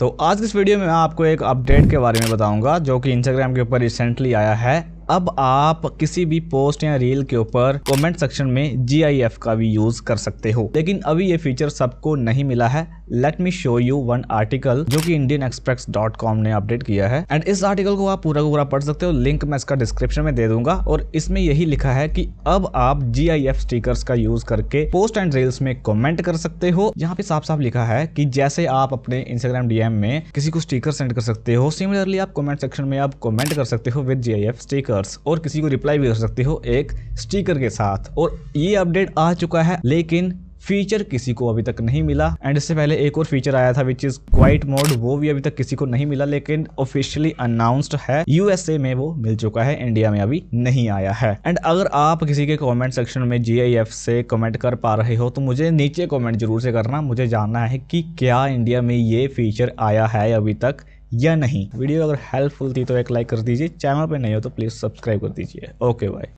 तो आज इस वीडियो में मैं आपको एक अपडेट के बारे में बताऊंगा जो कि इंस्टाग्राम के ऊपर रिसेंटली आया है अब आप किसी भी पोस्ट या रील के ऊपर कमेंट सेक्शन में जी का भी यूज़ कर सकते हो लेकिन अभी ये फीचर सबको नहीं मिला है let me show you one article जो कि इंडियन एक्सप्रेस डॉट कॉम ने अपडेट किया है एंड इस आर्टिकल को आप पूरा पूरा पढ़ सकते हो लिंक मैं इसका डिस्क्रिप्शन में दे दूंगा और इसमें यही लिखा है कि अब आप जी स्टिकर्स का यूज करके पोस्ट एंड रील्स में कॉमेंट कर सकते हो यहाँ पे साफ साफ लिखा है कि जैसे आप अपने इंस्टाग्राम डीएम में किसी को स्टीकर सेंड कर सकते हो सिमिलरली आप कॉमेंट सेक्शन में आप कॉमेंट कर सकते हो with G I F stickers और किसी को रिप्लाई भी कर सकते हो एक स्टीकर के साथ और ये अपडेट आ चुका है लेकिन फीचर किसी को अभी तक नहीं मिला एंड इससे पहले एक और फीचर आया था विच इज क्वाइट मोड वो भी अभी तक किसी को नहीं मिला लेकिन ऑफिशियली अनाउंस्ड है यूएसए में वो मिल चुका है इंडिया में अभी नहीं आया है एंड अगर आप किसी के कमेंट सेक्शन में जी से कमेंट कर पा रहे हो तो मुझे नीचे कॉमेंट जरूर से करना मुझे जानना है कि क्या इंडिया में ये फीचर आया है अभी तक या नहीं वीडियो अगर हेल्पफुल थी तो एक लाइक कर दीजिए चैनल पर नहीं हो तो प्लीज़ सब्सक्राइब कर दीजिए ओके बाय